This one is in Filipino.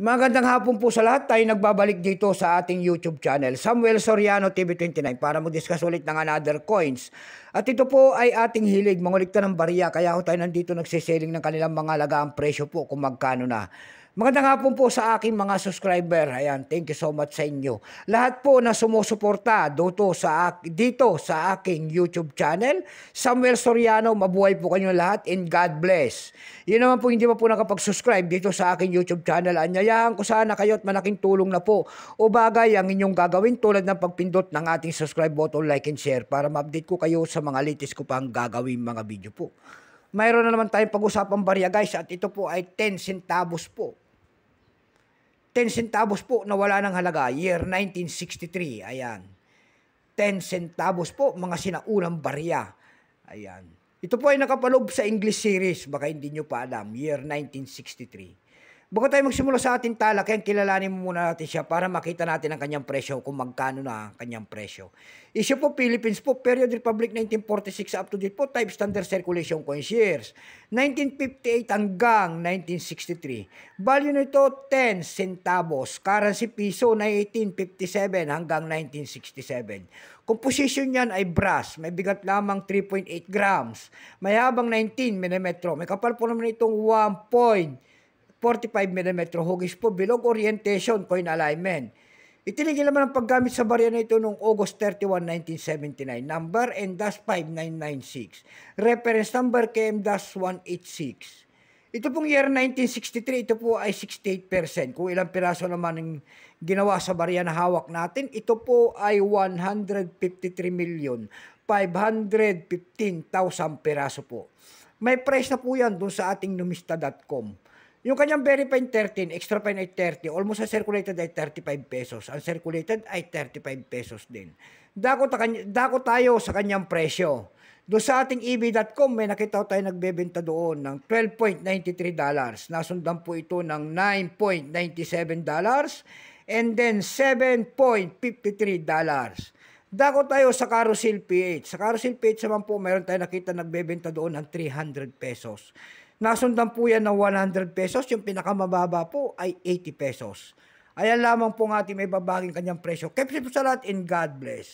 Magandang hapon po sa lahat. Tayo nagbabalik dito sa ating YouTube channel, Samuel Soriano TV29 para mo-discuss ulit ng another coins. At ito po ay ating hilig, mangulikta ng bariya. Kaya ho tayo nandito nagsiseling ng kanilang mga alaga ang presyo po kung magkano na. Magandang hapon po sa aking mga subscriber. Ayan, thank you so much sa inyo. Lahat po na sumusuporta dito sa, dito sa aking YouTube channel, Samuel Soriano, mabuhay po kayo lahat and God bless. Yun naman po hindi pa po nakapag-subscribe dito sa aking YouTube channel. Anyayahan ko sana kayo at malaking tulong na po o bagay ang inyong gagawin tulad ng pagpindot ng ating subscribe button, like and share para ma-update ko kayo sa mga latest ko pang gagawin mga video po. Mayroon na naman tayong pag-usapang barya guys at ito po ay 10 centavos po. 10 centavos po na wala ng halaga, year 1963. Ayan. 10 centavos po, mga sinaunang barya. Ayan. Ito po ay nakapalob sa English series, baka hindi nyo pa alam, year 1963. Bago tayo magsimula sa ating tala, kaya kilalanin muna natin siya para makita natin ang kanyang presyo, kung magkano na ang kanyang presyo. Isyo po Philippines po, period Republic 1946 up to date po, type standard circulation coins years. 1958 hanggang 1963. Value nito 10 centavos. Currency piso na 1857 hanggang 1967. Composition niyan ay brass. May bigat lamang 3.8 grams. May habang 19 mm. May kapal po naman itong 1. 45mm hugis po bilog orientation coin alignment. Itinigil naman ang paggamit sa barya na ito noong August 31, 1979. Number N-5996. Reference number KM-186. Ito pong year 1963, ito po ay 68%. Kung ilang piraso naman ang ginawa sa barya na hawak natin, ito po ay 153 million 515,000 piraso po. May price na po yan dun sa ating numista.com. Yung kanyang verifying 13, extra fine ay 30. Almost ang circulated ay 35 pesos. Ang circulated ay 35 pesos din. Dako, ta dako tayo sa kanyang presyo. Do sa ating EB.com, may nakita ko tayo nagbebenta doon ng 12.93 dollars. Nasundan po ito ng 9.97 dollars and then 7.53 dollars. Dako tayo sa Carousel PH. Sa Carousel PH naman po, mayroon tayo nakita nagbebenta doon ng 300 pesos. Nasundan po yan ng 100 pesos. Yung pinakamababa po ay 80 pesos. Ayan lamang po ng ating may babaging kanyang presyo. Keep safe sa lahat and God bless.